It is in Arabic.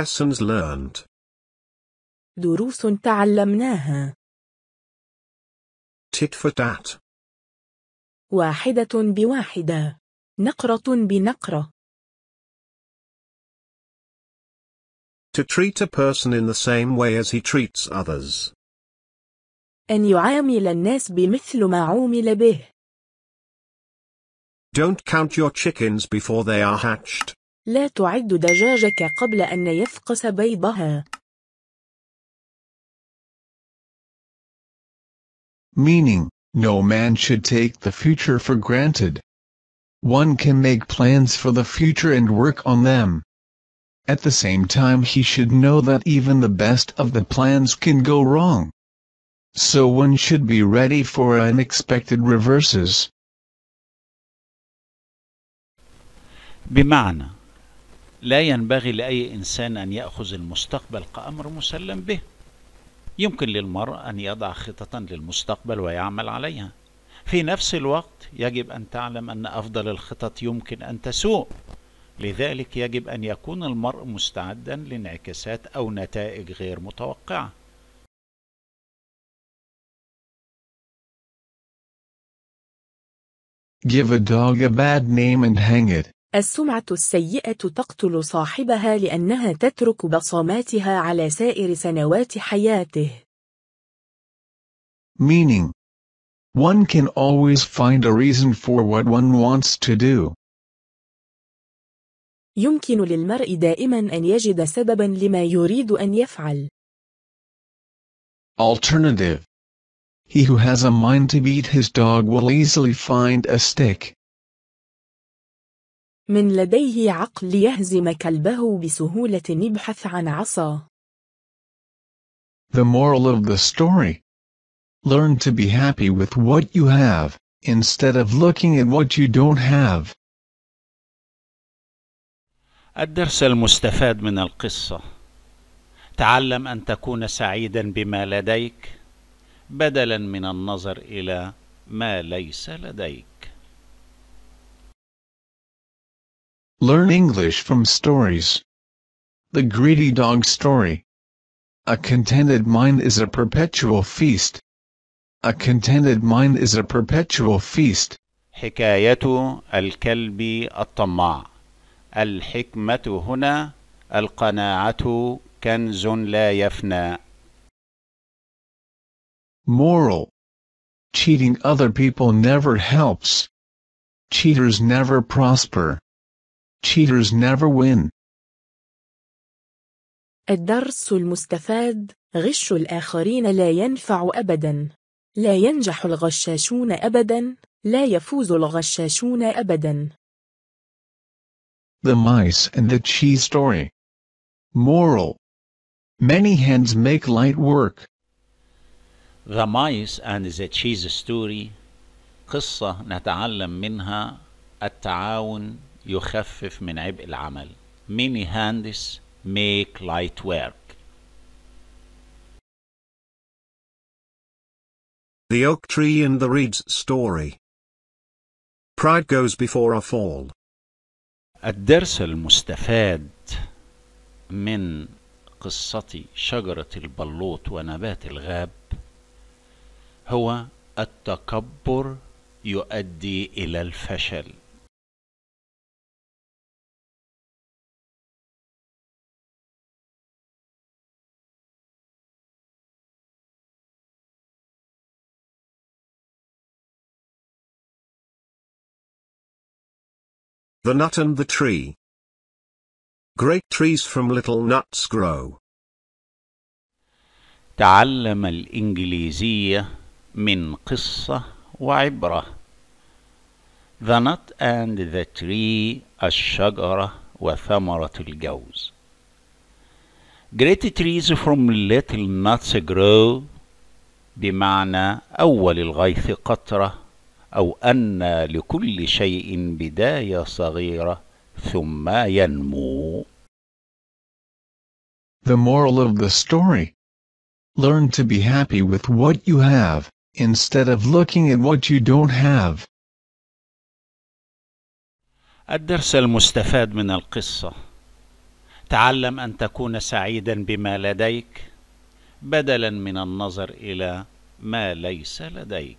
Lessons learned. دروس تعلمناها. Tit for tat. واحدة بواحدة. نقرة بنقرة. To treat a person in the same way as he treats others. أن يعامل الناس بمثل ما عومل به. Don't count your chickens before they are hatched. لا تعد دجاجك قبل أن يفقس بيضها. Meaning, no man should take the future for granted. One can make plans for the future and work on them. At the same time he should know that even the best of the plans can go wrong. So one should be ready for unexpected reverses. بمعنى لا ينبغي لأي إنسان أن يأخذ المستقبل كأمر مسلم به يمكن للمرء أن يضع خططا للمستقبل ويعمل عليها في نفس الوقت يجب أن تعلم أن أفضل الخطط يمكن أن تسوء لذلك يجب أن يكون المرء مستعدا لانعكاسات أو نتائج غير متوقعة Give a dog a bad name and hang it. السمعة السيئة تقتل صاحبها لأنها تترك بصماتها على سائر سنوات حياته. Meaning One can always find a reason for what one wants to do. يمكن للمرء دائما أن يجد سببا لما يريد أن يفعل. Alternative He who has a mind to beat his dog will easily find a stick. من لديه عقل يهزم كلبه بسهولة ابحث عن عصا. The moral of the story. Learn to be happy with what you have, instead of looking at what you don't have. الدرس المستفاد من القصة تعلم أن تكون سعيدا بما لديك بدلا من النظر إلى ما ليس لديك Learn English from stories. The Greedy Dog Story. A contented mind is a perpetual feast. A contented mind is a perpetual feast. حكاية الكلب الطماع الحكمة هنا القناعة كنز لا يفنى Moral Cheating other people never helps. Cheaters never prosper. Cheaters never win. الدرس المستفاد غش الآخرين لا ينفع أبدا لا ينجح الغشاشون أبدا لا يفوز الغشاشون أبدا The mice and the cheese story Moral Many hands make light work The mice and the cheese story قصة نتعلم منها التعاون يخفف من عبء العمل many hands make light work The Oak Tree and the Reed's Story Pride goes before a fall الدرس المستفاد من قصة شجرة البلوط ونبات الغاب هو التكبر يؤدي إلى الفشل The Nut and the Tree Great trees from little nuts grow. تعلم الإنجليزية من قصة وعبرة. The Nut and the Tree الشجرة وثمرة الجوز. Great trees from little nuts grow بمعنى أول الغيث قطرة أو أن لكل شيء بداية صغيرة ثم ينمو. The moral of the story. Learn to be happy with what you have, instead of looking at what you don't have. الدرس المستفاد من القصة تعلم أن تكون سعيدا بما لديك بدلا من النظر إلى ما ليس لديك